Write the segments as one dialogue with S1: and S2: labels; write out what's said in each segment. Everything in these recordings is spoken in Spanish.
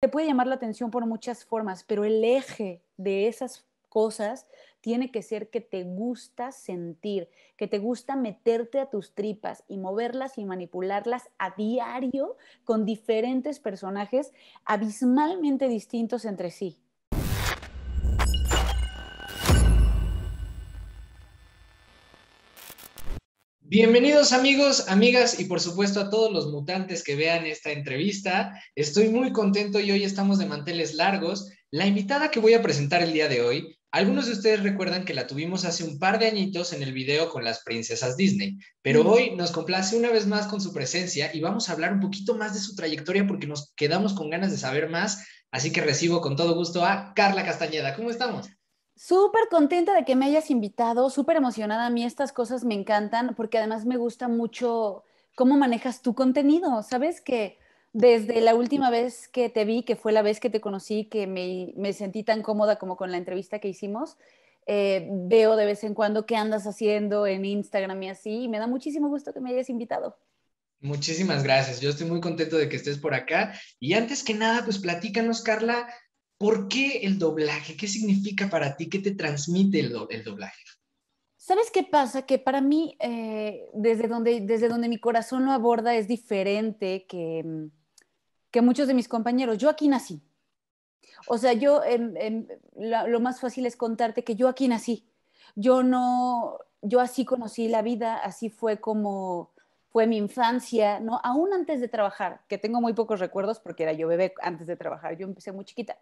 S1: te puede llamar la atención por muchas formas, pero el eje de esas cosas tiene que ser que te gusta sentir, que te gusta meterte a tus tripas y moverlas y manipularlas a diario con diferentes personajes abismalmente distintos entre sí.
S2: Bienvenidos amigos, amigas y por supuesto a todos los mutantes que vean esta entrevista. Estoy muy contento y hoy estamos de manteles largos. La invitada que voy a presentar el día de hoy, algunos de ustedes recuerdan que la tuvimos hace un par de añitos en el video con las princesas Disney, pero hoy nos complace una vez más con su presencia y vamos a hablar un poquito más de su trayectoria porque nos quedamos con ganas de saber más. Así que recibo con todo gusto a Carla Castañeda. ¿Cómo estamos?
S1: Súper contenta de que me hayas invitado, súper emocionada. A mí estas cosas me encantan porque además me gusta mucho cómo manejas tu contenido. Sabes que desde la última vez que te vi, que fue la vez que te conocí, que me, sentí tan cómoda como con la entrevista que hicimos, eh, veo de vez en cuando qué andas haciendo en Instagram y así. Y me da muchísimo gusto que me hayas invitado.
S2: Muchísimas gracias. Yo estoy muy contento de que estés por acá. Y antes que nada, pues platícanos, Carla, ¿Por qué el doblaje? ¿Qué significa para ti? ¿Qué te transmite el, doblaje?
S1: ¿Sabes qué pasa? Que para mí, eh, desde, donde, desde donde mi corazón lo aborda, es diferente que, que muchos de mis compañeros. Yo aquí nací. O sea, yo em, em, lo, lo, más fácil es contarte que yo aquí nací. Yo no, yo así conocí la vida, así fue como fue mi infancia, ¿no? Aún antes de trabajar, que tengo muy pocos recuerdos porque era yo bebé antes de trabajar, yo empecé muy chiquita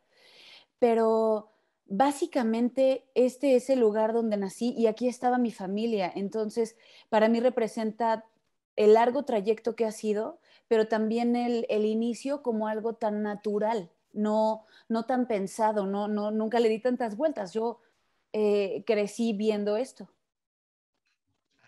S1: pero básicamente este es el lugar donde nací y aquí estaba mi familia. Entonces, para mí representa el largo trayecto que ha sido, pero también el, inicio como algo tan natural, no, no tan pensado, no, nunca le di tantas vueltas. Yo eh, crecí viendo esto.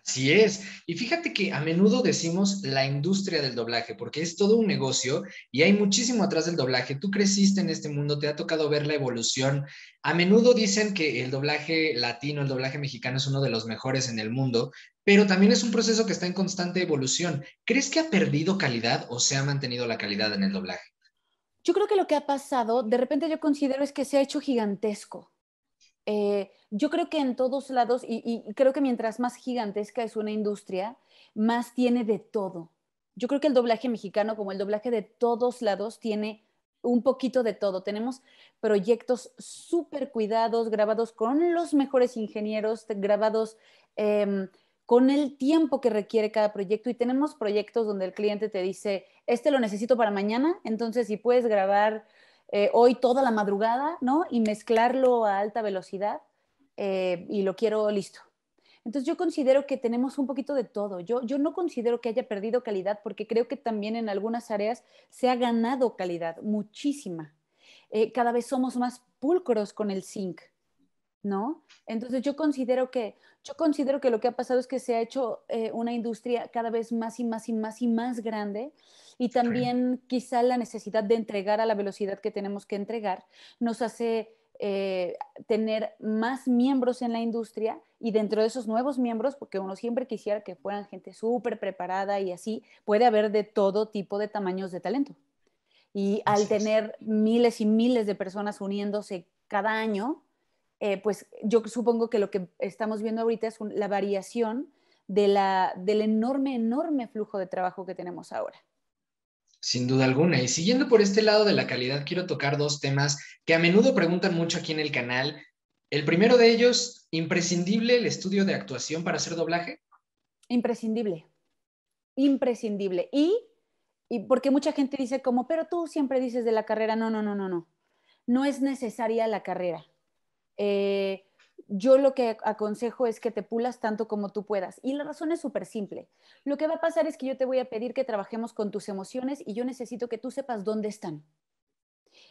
S2: Así es. Y fíjate que a menudo decimos la industria del doblaje, porque es todo un negocio y hay muchísimo atrás del doblaje. Tú creciste en este mundo, te ha tocado ver la evolución. A menudo dicen que el doblaje latino, el doblaje mexicano es uno de los mejores en el mundo, pero también es un proceso que está en constante evolución. ¿Crees que ha perdido calidad o se ha mantenido la calidad en el doblaje?
S1: Yo creo que lo que ha pasado, de repente yo considero es que se ha hecho gigantesco. Eh, yo creo que en todos lados, y, creo que mientras más gigantesca es una industria, más tiene de todo. Yo creo que el doblaje mexicano, como el doblaje de todos lados, tiene un poquito de todo. Tenemos proyectos súper cuidados, grabados con los mejores ingenieros, grabados... Em, con el tiempo que requiere cada proyecto y tenemos proyectos donde el cliente te dice, este lo necesito para mañana, entonces si puedes grabar eh, hoy toda la madrugada, ¿no? Y mezclarlo a alta velocidad eh, y lo quiero listo. Entonces yo considero que tenemos un poquito de todo. Yo, no considero que haya perdido calidad porque creo que también en algunas áreas se ha ganado calidad, muchísima. Eh, cada vez somos más pulcros con el zinc. ¿no? Entonces yo considero que, yo considero que lo que ha pasado es que se ha hecho eh, una industria cada vez más y más y más y más grande y también quizá la necesidad de entregar a la velocidad que tenemos que entregar nos hace eh, tener más miembros en la industria y dentro de esos nuevos miembros, porque uno siempre quisiera que fueran gente súper preparada y así, puede haber de todo tipo de tamaños de talento. Y al tener miles y miles de personas uniéndose cada año, eh, pues yo supongo que lo que estamos viendo ahorita es la variación del enorme, enorme flujo de trabajo que tenemos ahora.
S2: Sin duda alguna. Y siguiendo por este lado de la calidad, quiero tocar dos temas que a menudo preguntan mucho aquí en el canal. El primero de ellos, imprescindible el estudio de actuación para hacer doblaje.
S1: Imprescindible. Imprescindible. Y, y porque mucha gente dice como, pero tú siempre dices de la carrera, no, no, no, no, no. No es necesaria la carrera. Eh, yo lo que aconsejo es que te pulas tanto como tú puedas. Y la razón es súper simple. Lo que va a pasar es que yo te voy a pedir que trabajemos con tus emociones y yo necesito que tú sepas dónde están.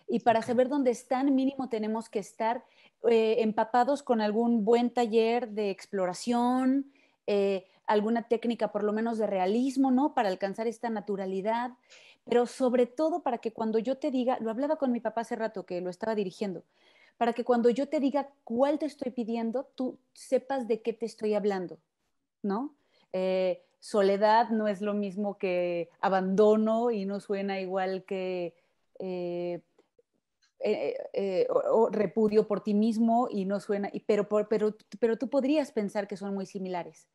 S1: Y para saber dónde están, mínimo tenemos que estar eh, empapados con algún buen taller de exploración, eh, alguna técnica por lo menos de realismo, ¿no? Para alcanzar esta naturalidad, pero sobre todo para que cuando yo te diga, lo hablaba con mi papá hace rato que lo estaba dirigiendo, para que cuando yo te diga cuál te estoy pidiendo, tú sepas de qué te estoy hablando, ¿no? Eh, soledad no es lo mismo que abandono y no suena igual que eh, eh, repudio por ti mismo y no suena, y, pero, pero, pero tú podrías pensar que son muy similares.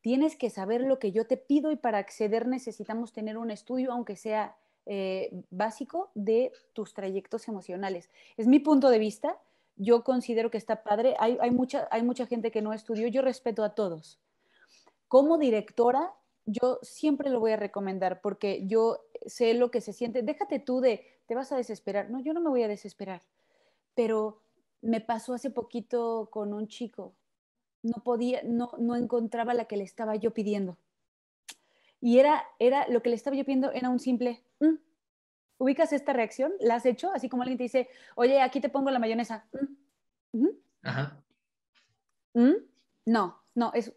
S1: Tienes que saber lo que yo te pido y para acceder necesitamos tener un estudio, aunque sea eh, básico de tus trayectos emocionales. Es mi punto de vista, yo considero que está padre, hay, hay, mucha, hay mucha gente que no estudió, yo respeto a todos. Como directora, yo siempre lo voy a recomendar porque yo sé lo que se siente. Déjate tú de, te vas a desesperar. No, yo no me voy a desesperar, pero me pasó hace poquito con un chico. No podía, no, no encontraba la que le estaba yo pidiendo. Y era, era lo que le estaba yo pidiendo, era un simple, mm". ¿ubicas esta reacción? ¿La has hecho? Así como alguien te dice, oye, aquí te pongo la mayonesa. Mm". Mm". No, no, es...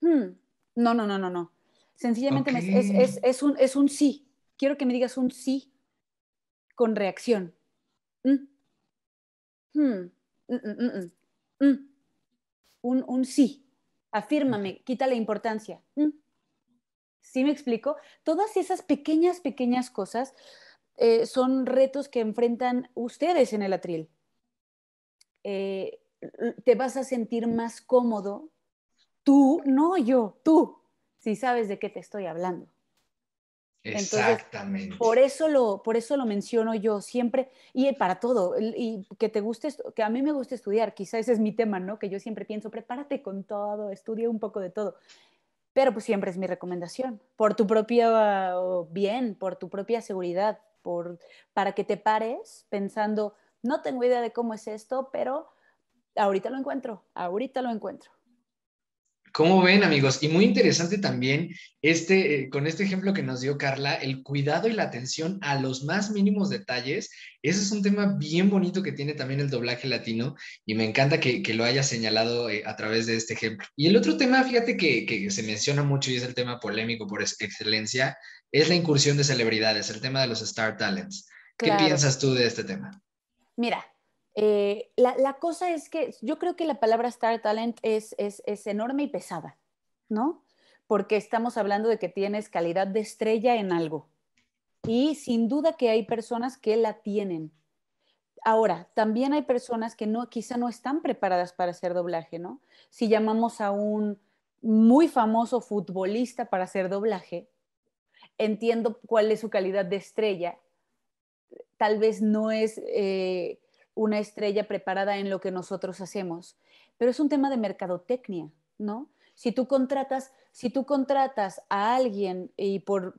S1: No, no, no, no, no. Sencillamente es, es, un, es un sí. Quiero que me digas un sí con reacción. un, un, sí. Afírmame, quita la importancia si me explico? Todas esas pequeñas, pequeñas cosas eh, son retos que enfrentan ustedes en el atril. Eh, te vas a sentir más cómodo tú, no yo, tú, si sabes de qué te estoy hablando.
S2: Exactamente.
S1: por eso lo, por eso lo menciono yo siempre y para todo y que te guste, que a mí me gusta estudiar, quizá ese es mi tema, ¿no? Que yo siempre pienso, prepárate con todo, estudia un poco de todo pero pues siempre es mi recomendación, por tu propio ah, bien, por tu propia seguridad, para que te pares pensando, no tengo idea de cómo es esto, pero ahorita lo encuentro, ahorita lo encuentro.
S2: ¿Cómo ven, amigos? Y muy interesante también este, eh, con este ejemplo que nos dio Carla, el cuidado y la atención a los más mínimos detalles. Ese es un tema bien bonito que tiene también el doblaje latino y me encanta que, lo haya señalado eh, a través de este ejemplo. Y el otro tema, fíjate que, se menciona mucho y es el tema polémico por excelencia, es la incursión de celebridades, el tema de los Star Talents. ¿Qué piensas tú de este tema?
S1: Mira, eh, la, cosa es que yo creo que la palabra Star Talent es, enorme y pesada, ¿no? Porque estamos hablando de que tienes calidad de estrella en algo. Y sin duda que hay personas que la tienen. Ahora, también hay personas que no, quizá no están preparadas para hacer doblaje, ¿no? Si llamamos a un muy famoso futbolista para hacer doblaje, entiendo cuál es su calidad de estrella. Tal vez no es... Eh, una estrella preparada en lo que nosotros hacemos, pero es un tema de mercadotecnia, ¿no? Si tú contratas, si tú contratas a alguien y por,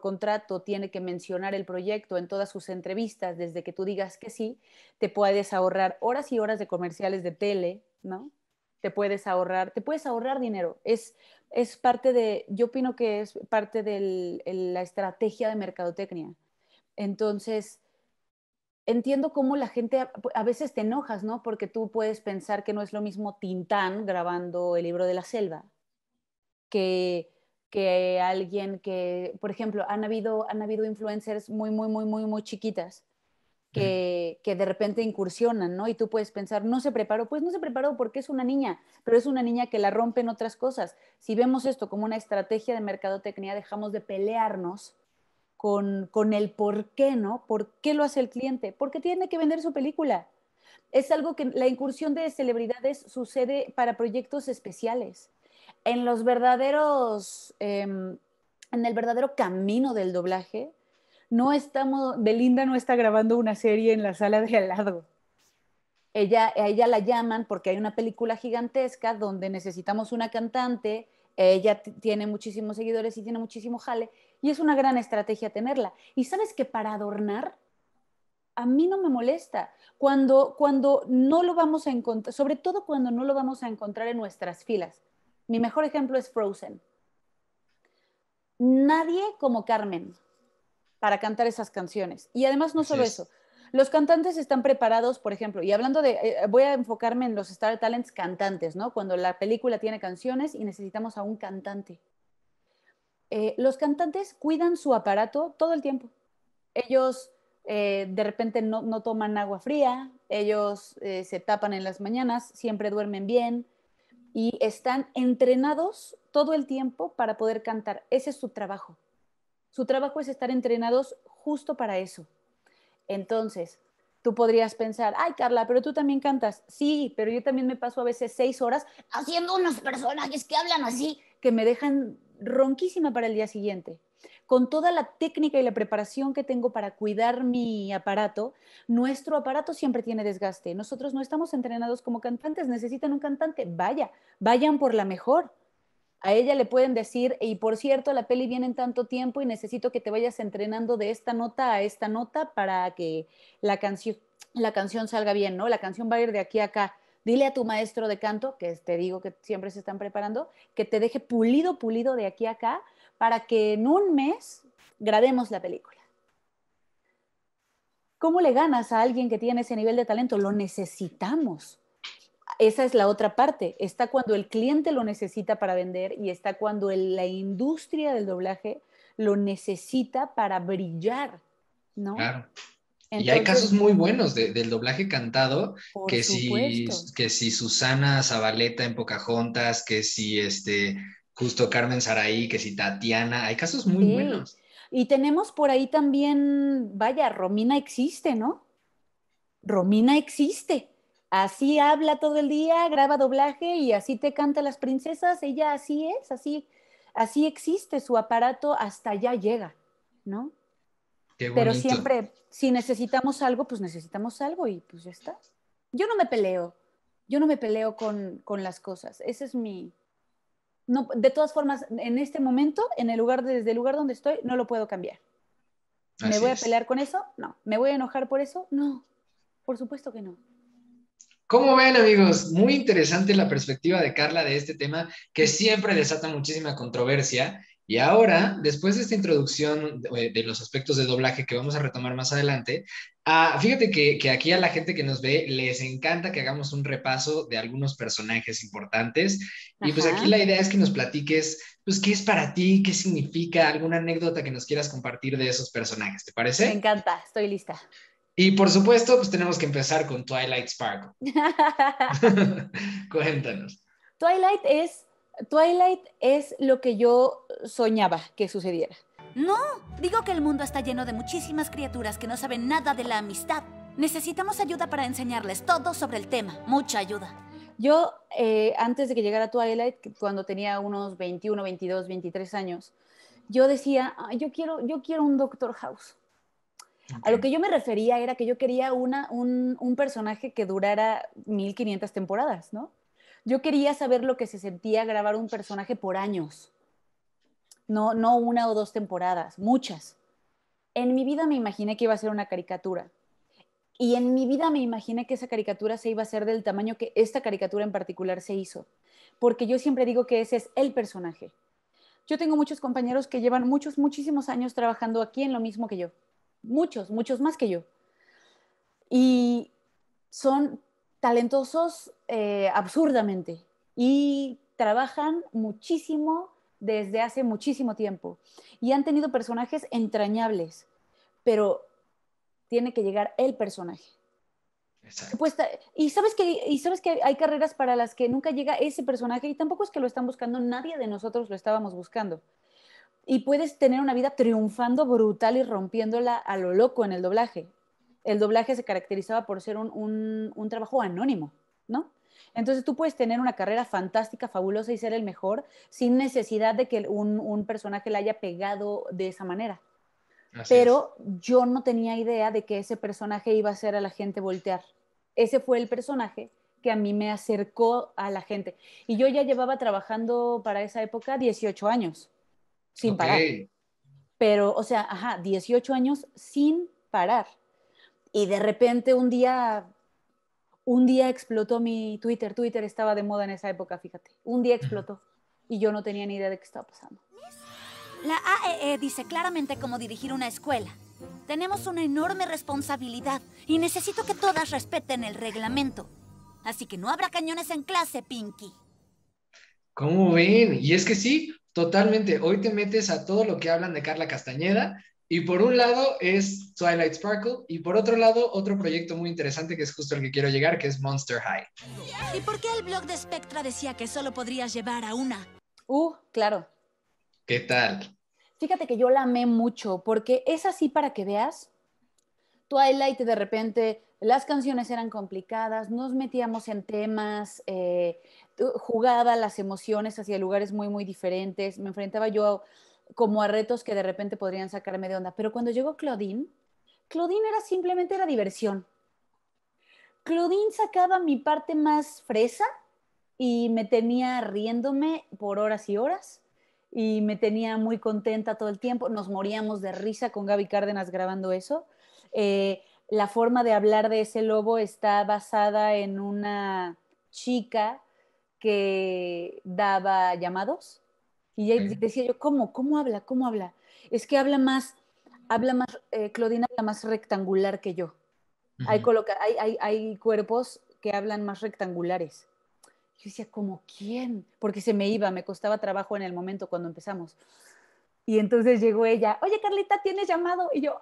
S1: contrato tiene que mencionar el proyecto en todas sus entrevistas, desde que tú digas que sí, te puedes ahorrar horas y horas de comerciales de tele, ¿no? Te puedes ahorrar, te puedes ahorrar dinero. Es, es parte de, yo opino que es parte de la estrategia de mercadotecnia. Entonces, entiendo cómo la gente a veces te enojas, ¿no? Porque tú puedes pensar que no es lo mismo Tintán grabando el libro de la selva que, que alguien que, por ejemplo, han habido, han habido influencers muy, muy, muy, muy, muy chiquitas. Que, que, de repente incursionan, ¿no? Y tú puedes pensar, no se preparó, pues no se preparó porque es una niña, pero es una niña que la rompen otras cosas. Si vemos esto como una estrategia de mercadotecnia, dejamos de pelearnos con, el por qué, ¿no? ¿Por qué lo hace el cliente? por qué tiene que vender su película. Es algo que la incursión de celebridades sucede para proyectos especiales. En los verdaderos, em, en el verdadero camino del doblaje, no estamos, Belinda no está grabando una serie en la sala de al lado. Ella, a ella la llaman porque hay una película gigantesca donde necesitamos una cantante, ella tiene muchísimos seguidores y tiene muchísimo jale, y es una gran estrategia tenerla. Y sabes que para adornar, a mí no me molesta. Cuando, cuando no lo vamos a encontrar, sobre todo cuando no lo vamos a encontrar en nuestras filas. Mi mejor ejemplo es Frozen. Nadie como Carmen para cantar esas canciones. Y además no solo eso, los cantantes están preparados, por ejemplo, y hablando de, eh, eh, voy a enfocarme en los Star Talents cantantes, ¿no? Cuando la película tiene canciones y necesitamos a un cantante. Eh, los cantantes cuidan su aparato todo el tiempo. Ellos eh, de repente no, toman agua fría, ellos eh, se tapan en las mañanas, siempre duermen bien y están entrenados todo el tiempo para poder cantar. Ese es su trabajo. Su trabajo es estar entrenados justo para eso. Entonces, tú podrías pensar, ay Carla, pero tú también cantas. Sí, pero yo también me paso a veces seis horas haciendo unos personajes que hablan así, que me dejan ronquísima para el día siguiente. Con toda la técnica y la preparación que tengo para cuidar mi aparato, nuestro aparato siempre tiene desgaste. Nosotros no estamos entrenados como cantantes, necesitan un cantante. Vaya, vayan por la mejor. A ella le pueden decir, y por cierto, la peli viene en tanto tiempo y necesito que te vayas entrenando de esta nota a esta nota para que la, la canción salga bien, ¿no? La canción va a ir de aquí a acá Dile a tu maestro de canto, que te digo que siempre se están preparando, que te deje pulido, pulido de aquí a acá para que en un mes grabemos la película. ¿Cómo le ganas a alguien que tiene ese nivel de talento? Lo necesitamos. Esa es la otra parte. Está cuando el cliente lo necesita para vender y está cuando la industria del doblaje lo necesita para brillar, ¿no? Claro y hay casos muy buenos
S2: del doblaje cantado, que si, que si Susana Zabaleta en Pocahontas, que si este, justo Carmen Sarai que si Tatiana, hay casos muy buenos.
S1: Y tenemos por ahí también, vaya, Romina existe, ¿no? Romina existe. Así habla todo el día, graba doblaje y así te canta las princesas. Ella así es, así, así existe su aparato, hasta allá llega, ¿no?
S2: Pero siempre,
S1: si necesitamos algo, pues necesitamos algo y pues ya está. Yo no me peleo, yo no me peleo con, con las cosas. Ese es mi... No, de todas formas, en este momento, en el lugar, desde el lugar donde estoy, no lo puedo cambiar. ¿Me voy a pelear con eso? No. ¿Me voy a enojar por eso? No. Por supuesto que no.
S2: Como ven, amigos? Muy interesante la perspectiva de Carla de este tema que siempre desata muchísima controversia y ahora, después de esta introducción eh, de, los aspectos de doblaje que vamos a retomar más adelante, ah, fíjate que, aquí a la gente que nos ve les encanta que hagamos un repaso de algunos personajes importantes. Y pues aquí la idea es que nos platiques, pues, qué es para ti, qué significa, alguna anécdota que nos quieras compartir de esos personajes, ¿te parece? Me
S1: encanta, estoy lista.
S2: Y por supuesto, pues tenemos que empezar con Twilight Sparkle. Cuéntanos.
S1: Twilight es Twilight es lo que yo soñaba que sucediera.
S3: No, digo que el mundo está lleno de muchísimas criaturas que no saben nada de la amistad. Necesitamos ayuda para enseñarles todo sobre el tema, mucha ayuda.
S1: Yo, eh, antes de que llegara Twilight, cuando tenía unos 21, 22, 23 años, yo decía, yo, quiero, yo quiero un Doctor House. A lo que yo me refería era que yo quería una, un, un personaje que durara 1500 temporadas, ¿no? Yo quería saber lo que se sentía grabar un personaje por años, no, no una o dos temporadas, muchas. En mi vida me imaginé que iba a ser una caricatura. Y en mi vida me imaginé que esa caricatura se iba a hacer del tamaño que esta caricatura en particular se hizo. Porque yo siempre digo que ese es el personaje. Yo tengo muchos compañeros que llevan muchos, muchísimos años trabajando aquí en lo mismo que yo. Muchos, muchos más que yo. Y son talentosos eh, absurdamente y trabajan muchísimo desde hace muchísimo tiempo y han tenido personajes entrañables, pero tiene que llegar el personaje. Pues, y sabes que y sabes que hay carreras para las que nunca llega ese personaje y tampoco es que lo están buscando nadie de nosotros lo estábamos buscando y puedes tener una vida triunfando brutal y rompiéndola a lo loco en el doblaje el doblaje se caracterizaba por ser un, trabajo anónimo, ¿no? Entonces tú puedes tener una carrera fantástica, fabulosa y ser el mejor sin necesidad de que un, personaje la haya pegado de esa manera. Pero yo no tenía idea de que ese personaje iba a hacer a la gente voltear. Ese fue el personaje que a mí me acercó a la gente. Y yo ya llevaba trabajando para esa época 18 años, sin parar. Pero, o sea, ajá, 18 años sin parar y de repente un día, un día explotó mi Twitter. Twitter estaba de moda en esa época, fíjate. Un día explotó y yo no tenía ni idea de qué estaba pasando.
S3: La AEE e dice claramente cómo dirigir una escuela. Tenemos una enorme responsabilidad y necesito que todas respeten el reglamento. Así que no habrá cañones en clase, Pinky.
S2: ¿Cómo ven? Y es que sí, totalmente. Hoy te metes a todo lo que hablan de Carla Castañeda y por un lado es Twilight Sparkle y por otro lado otro proyecto muy interesante que es justo el que quiero llegar, que es Monster High.
S3: ¿Y por qué el blog de Spectra decía que solo podrías llevar a una? Uh, claro.
S2: ¿Qué tal?
S1: Fíjate que yo la amé mucho porque es así para que veas. Twilight de repente las canciones eran complicadas, nos metíamos en temas, eh, jugaba las emociones hacia lugares muy, muy diferentes. Me enfrentaba yo a como a retos que de repente podrían sacarme de onda. Pero cuando llegó Claudine, Claudine era simplemente la diversión. Claudine sacaba mi parte más fresa y me tenía riéndome por horas y horas y me tenía muy contenta todo el tiempo. Nos moríamos de risa con Gaby Cárdenas grabando eso. Eh, la forma de hablar de ese lobo está basada en una chica que daba llamados y decía yo, ¿cómo? ¿Cómo habla? ¿Cómo habla? Es que habla más, habla más, eh, Claudina habla más rectangular que yo. hay, hay, cuerpos que hablan más rectangulares. Yo decía, ¿cómo, quién? Porque se me iba, me costaba trabajo en el momento cuando empezamos. Y entonces llegó ella, oye Carlita, ¿tienes llamado? Y yo,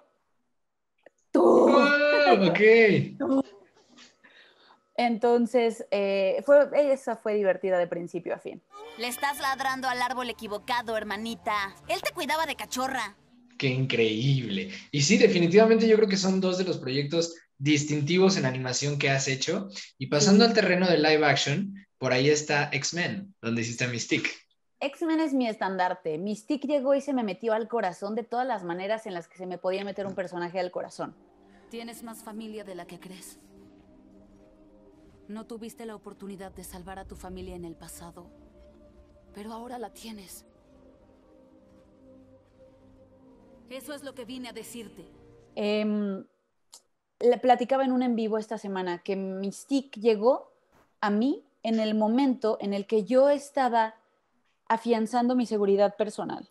S3: tú.
S2: ok.
S1: Entonces, eh, fue, esa fue divertida de principio a fin.
S3: Le estás ladrando al árbol equivocado, hermanita. Él te cuidaba de cachorra.
S2: Qué increíble. Y sí, definitivamente yo creo que son dos de los proyectos distintivos en animación que has hecho. Y pasando al terreno de live action, por ahí está X-Men, donde hiciste Mystique.
S1: X-Men es mi estandarte. Mystique llegó y se me metió al corazón de todas las maneras en las que se me podía meter un personaje al corazón. Tienes más familia de la que crees. No tuviste la oportunidad de salvar a tu familia en el pasado, pero ahora la tienes. Eso es lo que vine a decirte. Em, le platicaba en un en vivo esta semana que stick llegó a mí en el momento en el que yo estaba afianzando mi seguridad personal.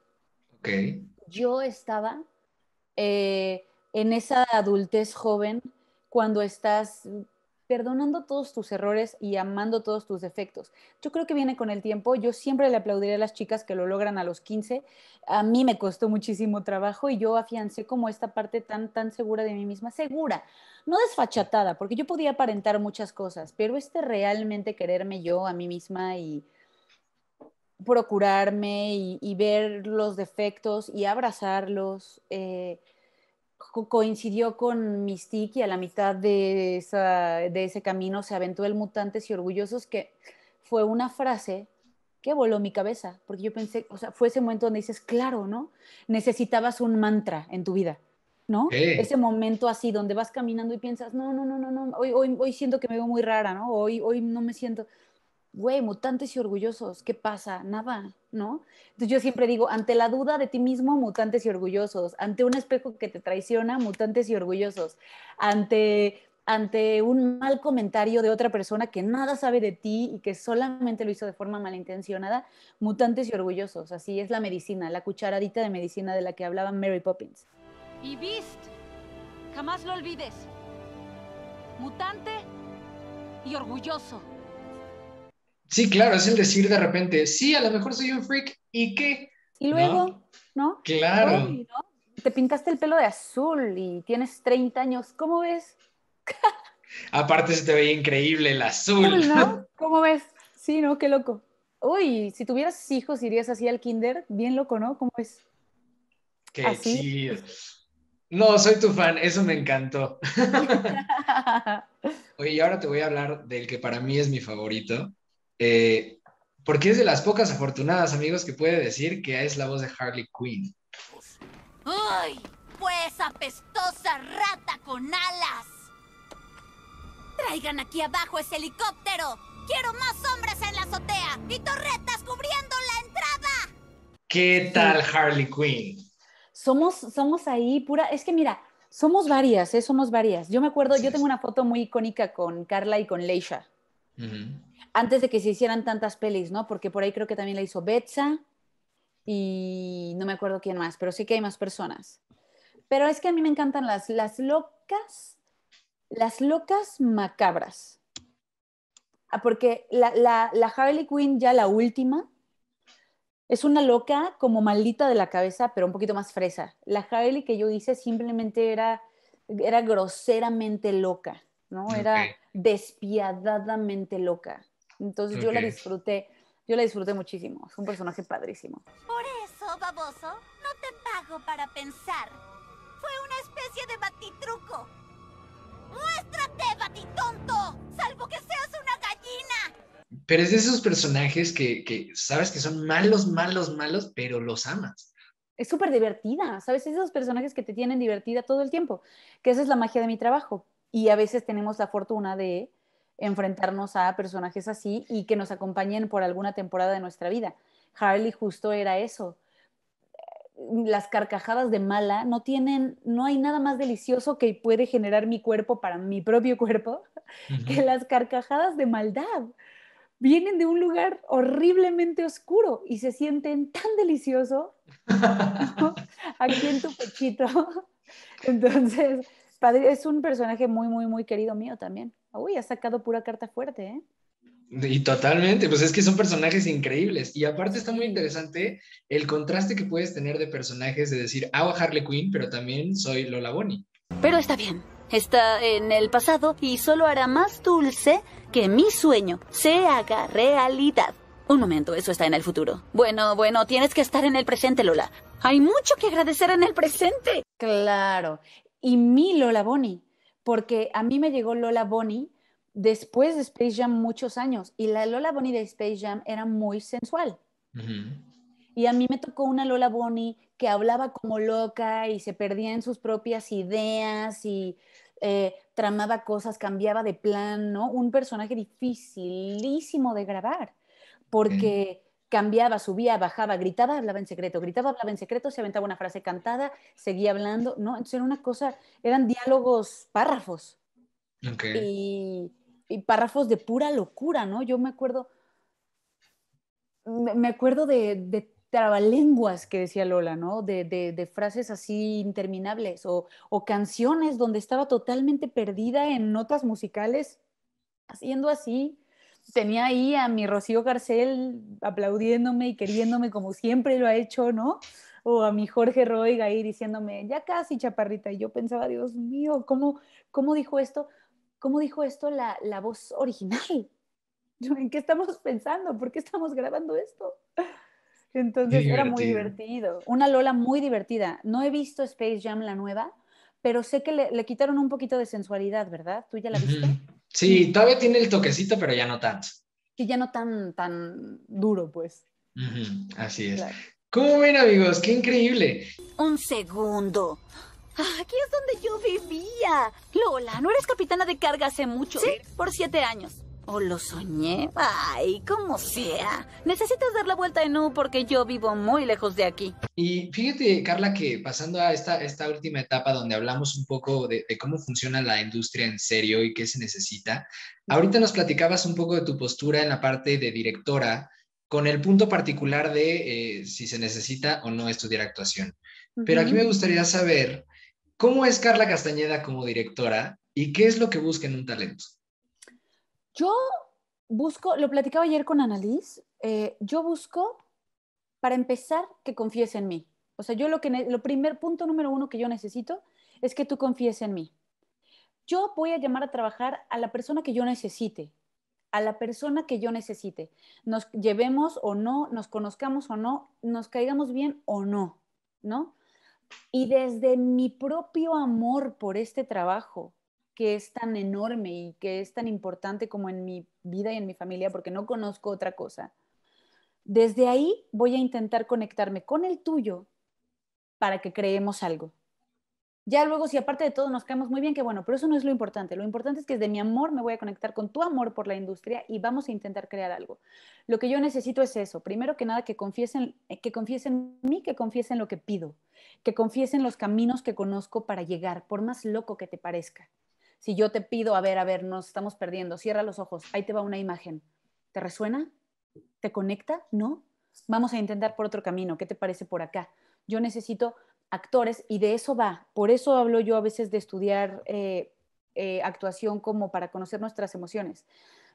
S1: Okay. Yo estaba eh, en esa adultez joven cuando estás perdonando todos tus errores y amando todos tus defectos. Yo creo que viene con el tiempo. Yo siempre le aplaudiré a las chicas que lo logran a los 15. A mí me costó muchísimo trabajo y yo afiancé como esta parte tan, tan segura de mí misma. Segura, no desfachatada, porque yo podía aparentar muchas cosas, pero este realmente quererme yo a mí misma y procurarme y, ver los defectos y abrazarlos. Eh, coincidió con Mystique y a la mitad de, de ese camino se aventó el Mutantes y Orgullosos, que fue una frase que voló mi cabeza, porque yo pensé, o sea, fue ese momento donde dices, claro, ¿no? Necesitabas un mantra en tu vida, ¿no? Ese momento así, donde vas caminando y piensas, no, no, no, no, no, hoy, hoy, hoy siento que me veo muy rara, ¿no? Hoy, hoy no me siento, güey, mutantes y orgullosos, ¿qué pasa? Nada, entonces yo siempre digo, ante la duda de ti mismo, mutantes y orgullosos, ante un espejo que te traiciona, mutantes y orgullosos, ante un mal comentario de otra persona que nada sabe de ti y que solamente lo hizo de forma malintencionada, mutantes y orgullosos. Así es la medicina, la cucharadita de medicina de la que hablaba Mary Poppins. Y viste, jamás lo olvides. Mutante y orgulloso.
S2: Sí, claro, es el decir de repente, sí,
S1: a lo mejor soy un freak, ¿y qué? Y luego, ¿no?
S2: Claro.
S1: Te pintaste el pelo de azul y tienes 30 años, ¿cómo ves?
S2: Aparte se te veía increíble el azul.
S1: ¿Cómo ves? Sí, ¿no? Qué loco. Uy, si tuvieras hijos irías así al kinder, bien loco, ¿no? ¿Cómo ves?
S2: Qué chido. No, soy tu fan, eso me encantó. Oye, y ahora te voy a hablar del que para mí es mi favorito. Eh, porque es de las pocas afortunadas, amigos, que puede decir que es la voz de Harley Quinn.
S3: ¡Uy! Pues apestosa rata con alas. Traigan aquí abajo ese helicóptero. Quiero más hombres en la azotea y torretas cubriendo la
S2: entrada. ¿Qué tal Harley Quinn?
S1: Somos, somos ahí pura. Es que mira, somos varias, ¿eh? somos varias. Yo me acuerdo, yo tengo una foto muy icónica con Carla y con Leisha. Ajá antes de que se hicieran tantas pelis, ¿no? Porque por ahí creo que también la hizo Betsa y no me acuerdo quién más, pero sí que hay más personas. Pero es que a mí me encantan las, locas, las locas macabras. Ah, porque la, la, la Harley Quinn, ya la última, es una loca como maldita de la cabeza, pero un poquito más fresa. La Harley que yo hice simplemente era, era groseramente loca, ¿no? Era despiadadamente loca. Entonces yo la disfruté, yo la disfruté muchísimo. Es un personaje padrísimo.
S3: Por eso, baboso, no te pago para pensar. Fue una especie de batitruco. ¡Muéstrate, batitonto! ¡Salvo que seas una
S2: gallina! Pero es de esos personajes que, que sabes que son malos, malos, malos, pero los amas
S1: es súper divertida, ¿sabes? Esos personajes que te tienen divertida todo el tiempo, que esa es la magia de mi trabajo. Y a veces tenemos la fortuna de enfrentarnos a personajes así y que nos acompañen por alguna temporada de nuestra vida. Harley justo era eso. Las carcajadas de mala no tienen, no hay nada más delicioso que puede generar mi cuerpo para mi propio cuerpo que las carcajadas de maldad. Vienen de un lugar horriblemente oscuro y se sienten tan deliciosos aquí en tu pechito. Entonces, padre, es un personaje muy, muy, muy querido mío también uy, ha sacado pura carta fuerte, ¿eh?
S2: Y totalmente, pues es que son personajes increíbles. Y aparte está muy interesante el contraste que puedes tener de personajes de decir, hago Harley Quinn, pero también soy Lola Bonnie.
S3: Pero está bien, está en el pasado y solo hará más dulce que mi sueño se haga realidad. Un momento, eso está en el futuro. Bueno, bueno, tienes que estar en el presente, Lola.
S1: Hay mucho que agradecer en el presente. Claro. Y mi Lola Bonnie porque a mí me llegó Lola Bonnie después de Space Jam muchos años y la Lola Bonnie de Space Jam era muy sensual. Y a mí me tocó una Lola Bonnie que hablaba como loca y se perdía en sus propias ideas y eh, tramaba cosas, cambiaba de plan, ¿no? Un personaje dificilísimo de grabar porque cambiaba, subía, bajaba, gritaba, hablaba en secreto, gritaba, hablaba en secreto, se aventaba una frase cantada, seguía hablando, ¿no? Entonces era una cosa, eran diálogos, párrafos. Okay. Y, párrafos de pura locura, ¿no? Yo me acuerdo, me, acuerdo de, de, trabalenguas que decía Lola, ¿no? De, de, frases así interminables o, o canciones donde estaba totalmente perdida en notas musicales, haciendo así tenía ahí a mi Rocío Carcel aplaudiéndome y queriéndome como siempre lo ha hecho, ¿no? O a mi Jorge Roig ahí diciéndome, ya casi chaparrita. Y yo pensaba, Dios mío, ¿cómo, cómo dijo esto? ¿Cómo dijo esto la, voz original? ¿En qué estamos pensando? ¿Por qué estamos grabando esto? Entonces era muy divertido. Una Lola muy divertida. No he visto Space Jam la nueva, pero sé que le, quitaron un poquito de sensualidad, ¿verdad? ¿Tú ya la viste?
S2: Sí, todavía tiene el toquecito, pero ya no tanto.
S1: Que ya no
S3: tan, tan duro, pues.
S2: así es. ¿Cómo ven, amigos? ¡Qué increíble!
S3: Un segundo. Ah, aquí es donde yo vivía. Lola, no eres capitana de carga hace mucho. Sí, ¿eh? por siete años. ¿O oh, lo soñé? Ay,
S1: como sea. Necesitas dar la vuelta en U porque yo vivo muy lejos de aquí.
S2: Y fíjate, Carla, que pasando a esta, esta última etapa donde hablamos un poco de, cómo funciona la industria en serio y qué se necesita, ahorita nos platicabas un poco de tu postura en la parte de directora con el punto particular de eh, si se necesita o no estudiar actuación. Pero aquí me gustaría saber cómo es Carla Castañeda como directora y qué es lo que busca en un talento.
S1: Yo busco, lo platicaba ayer con Annalise, eh, yo busco, para empezar, que confíes en mí. O sea, yo lo que, lo primer punto número uno que yo necesito es que tú confíes en mí. Yo voy a llamar a trabajar a la persona que yo necesite, a la persona que yo necesite. Nos llevemos o no, nos conozcamos o no, nos caigamos bien o no, ¿no? Y desde mi propio amor por este trabajo, es tan enorme y que es tan importante como en mi vida y en mi familia, porque no conozco otra cosa. Desde ahí voy a intentar conectarme con el tuyo para que creemos algo. Ya luego, si aparte de todo nos caemos muy bien, que bueno, pero eso no es lo importante. Lo importante es que desde mi amor me voy a conectar con tu amor por la industria y vamos a intentar crear algo. Lo que yo necesito es eso. Primero que nada, que confiesen, eh, que confiesen en mí, que confiesen lo que pido, que confiesen los caminos que conozco para llegar, por más loco que te parezca. Si yo te pido, a ver, a ver, nos estamos perdiendo, cierra los ojos, ahí te va una imagen. ¿Te resuena? ¿Te conecta? ¿No? Vamos a intentar por otro camino. ¿Qué te parece por acá? Yo necesito actores y de eso va. Por eso hablo yo a veces de estudiar eh, eh, actuación como para conocer nuestras emociones.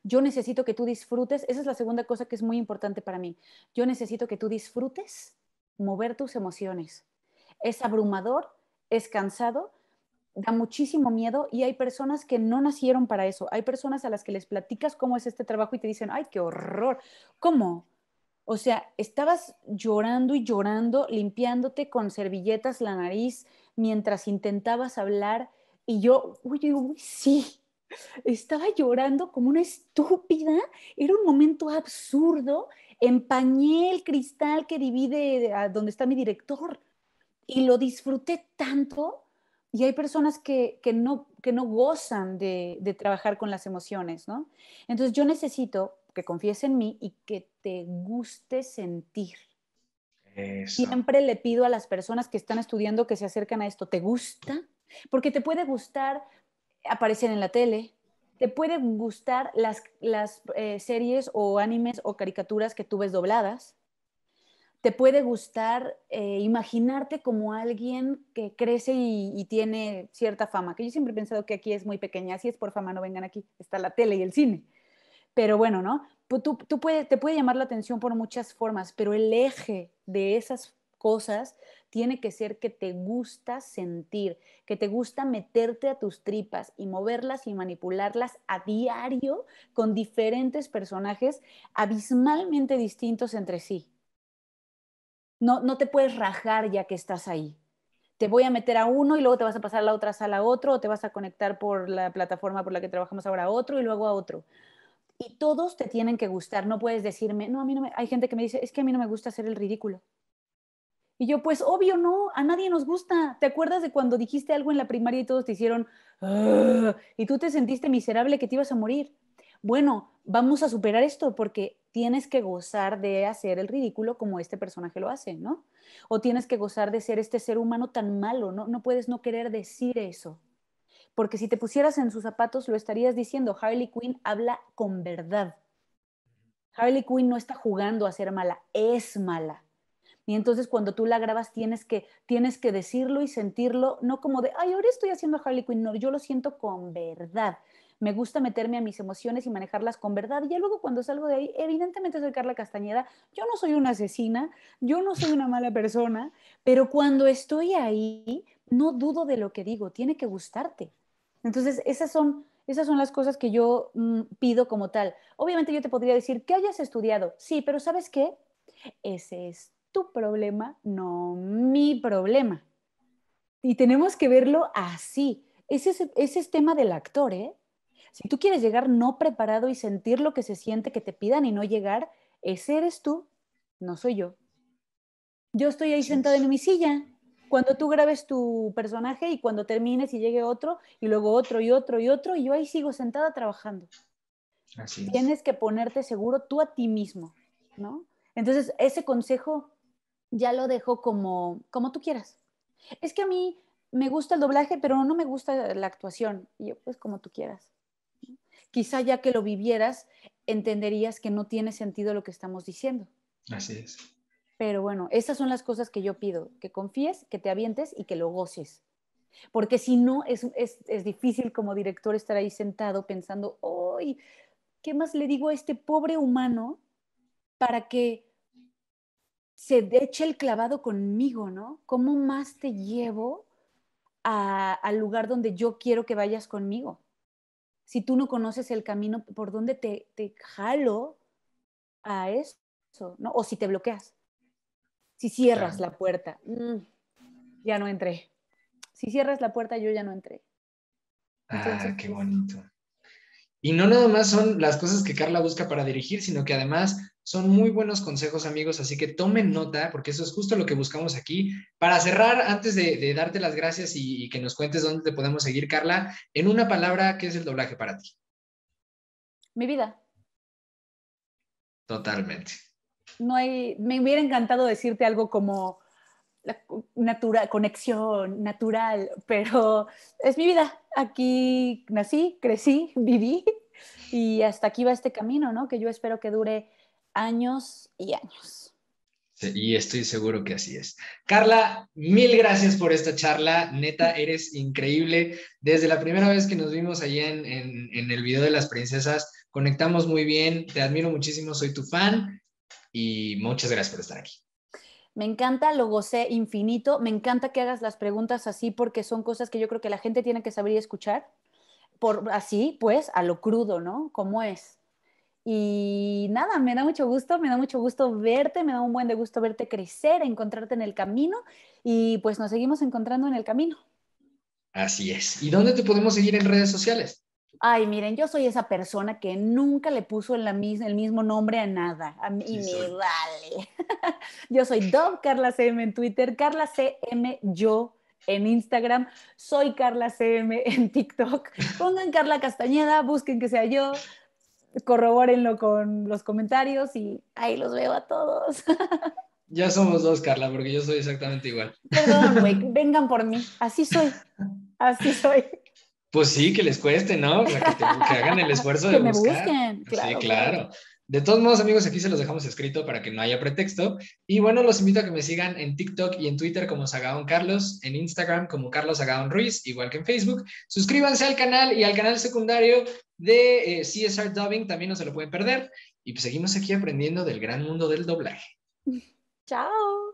S1: Yo necesito que tú disfrutes, esa es la segunda cosa que es muy importante para mí. Yo necesito que tú disfrutes mover tus emociones. Es abrumador, es cansado, da muchísimo miedo y hay personas que no nacieron para eso. Hay personas a las que les platicas cómo es este trabajo y te dicen, ay, qué horror. ¿Cómo? O sea, estabas llorando y llorando, limpiándote con servilletas la nariz mientras intentabas hablar y yo, uy, uy, sí, estaba llorando como una estúpida. Era un momento absurdo. Empañé el cristal que divide eh, a donde está mi director y lo disfruté tanto y hay personas que, no, gozan de, trabajar con las emociones, ¿no? Entonces yo necesito que confíes en mí y que te guste sentir. Siempre le pido a las personas que están estudiando que se acercan a esto, ¿te gusta? Porque te puede gustar aparecer en la tele, te puede gustar las, eh, series o animes o caricaturas que tú ves dobladas, te puede gustar eh, imaginarte como alguien que crece y, tiene cierta fama, que yo siempre he pensado que aquí es muy pequeña, así es por fama no vengan aquí, está la tele y el cine. Pero bueno, ¿no? Tú, tú te puede llamar la atención por muchas formas, pero el eje de esas cosas tiene que ser que te gusta sentir, que te gusta meterte a tus tripas y moverlas y manipularlas a diario con diferentes personajes abismalmente distintos entre sí. No, no te puedes rajar ya que estás ahí. Te voy a meter a uno y luego te vas a pasar a la otra sala a otro, o te vas a conectar por la plataforma por la que trabajamos ahora a otro y luego a otro. Y todos te tienen que gustar. No puedes decirme, no, a mí no me... Hay gente que me dice, es que a mí no me gusta hacer el ridículo. Y yo, pues obvio no, a nadie nos gusta. ¿Te acuerdas de cuando dijiste algo en la primaria y todos te hicieron, y tú te sentiste miserable que te ibas a morir? bueno, vamos a superar esto porque tienes que gozar de hacer el ridículo como este personaje lo hace, ¿no? O tienes que gozar de ser este ser humano tan malo, ¿no? No puedes no querer decir eso. Porque si te pusieras en sus zapatos, lo estarías diciendo. Harley Quinn habla con verdad. Harley Quinn no está jugando a ser mala, es mala. Y entonces cuando tú la grabas tienes que, tienes que decirlo y sentirlo, no como de, ay, ahora estoy haciendo Harley Quinn, no, yo lo siento con verdad me gusta meterme a mis emociones y manejarlas con verdad. Y luego cuando salgo de ahí, evidentemente soy Carla Castañeda, yo no soy una asesina, yo no soy una mala persona, pero cuando estoy ahí, no dudo de lo que digo, tiene que gustarte. Entonces, esas son... Esas son las cosas que yo mm, pido como tal. Obviamente yo te podría decir que hayas estudiado, sí, pero ¿sabes qué? Ese es tu problema, no mi problema. Y tenemos que verlo así. Ese es, ese es tema del actor, ¿eh? Si tú quieres llegar no preparado y sentir lo que se siente que te pidan y no llegar, ese eres tú, no soy yo. Yo estoy ahí sentada en mi silla. Cuando tú grabes tu personaje y cuando termines y llegue otro y luego otro y otro y otro y yo ahí sigo sentada trabajando. Así Tienes que ponerte seguro tú a ti mismo, ¿no? Entonces, ese consejo ya lo dejo como, como tú quieras. Es que a mí me gusta el doblaje, pero no me gusta la actuación. Y yo, pues como tú quieras quizá ya que lo vivieras, entenderías que no tiene sentido lo que estamos diciendo. Así es. Pero bueno, esas son las cosas que yo pido, que confíes, que te avientes y que lo goces. Porque si no, es, es, difícil como director estar ahí sentado pensando, ¿qué más le digo a este pobre humano para que se eche el clavado conmigo, ¿no? ¿Cómo más te llevo al lugar donde yo quiero que vayas conmigo? si tú no conoces el camino por donde te, te jalo a eso, ¿no? O si te bloqueas, si cierras la puerta, mm, ya no entré. Si cierras la puerta, yo ya no entré.
S2: ah, qué bonito. Y no nada más son las cosas que Carla busca para dirigir, sino que además son muy buenos consejos, amigos, así que tomen nota, porque eso es justo lo que buscamos aquí. Para cerrar, antes de, darte las gracias y, que nos cuentes dónde te podemos seguir, Carla, en una palabra, ¿qué es el doblaje para ti? Mi vida. Totalmente.
S1: No hay, me hubiera encantado decirte algo como la conexión natural, pero es mi vida. Aquí nací, crecí, viví y hasta aquí va este camino, ¿no? Que yo espero que dure
S2: años y años. y estoy seguro que así es. Carla, mil gracias por esta charla. Neta, eres increíble. Desde la primera vez que nos vimos allá en, el video de las princesas, conectamos muy bien. Te admiro muchísimo, soy tu fan y muchas gracias por estar aquí.
S1: Me encanta, lo gocé infinito. Me encanta que hagas las preguntas así porque son cosas que yo creo que la gente tiene que saber y escuchar. Por así, pues, a lo crudo, ¿no? ¿Cómo es? Y nada, me da mucho gusto, me da mucho gusto verte, me da un buen de gusto verte crecer, encontrarte en el camino y pues nos seguimos encontrando en el camino.
S2: Así es. ¿Y dónde te podemos seguir en redes
S1: sociales? Ay, miren, yo soy esa persona que nunca le puso el mismo nombre a nada. A mí me
S3: vale.
S1: yo soy Dov Carla CM en Twitter, Carla CM yo en Instagram, soy Carla CM en TikTok. Pongan Carla Castañeda, busquen que sea yo, corrobórenlo con los comentarios y ahí los veo a todos.
S2: Ya somos dos, Carla, porque yo soy exactamente igual.
S1: Perdón, güey, vengan por mí, así soy, así soy.
S2: Pues sí, que les cueste, ¿no? que, hagan el esfuerzo de buscar. Que me
S1: busquen, claro. Sí, claro.
S2: De todos modos, amigos, aquí se los dejamos escrito para que no haya pretexto. Y bueno, los invito a que me sigan en TikTok y en Twitter como Sagaón Carlos, en Instagram como Carlos Sagaón Ruiz, igual que en Facebook. Suscríbanse al canal y al canal secundario de eh, CSR Dubbing, también no se lo pueden perder. Y pues seguimos aquí aprendiendo del gran mundo del doblaje.
S1: Chao.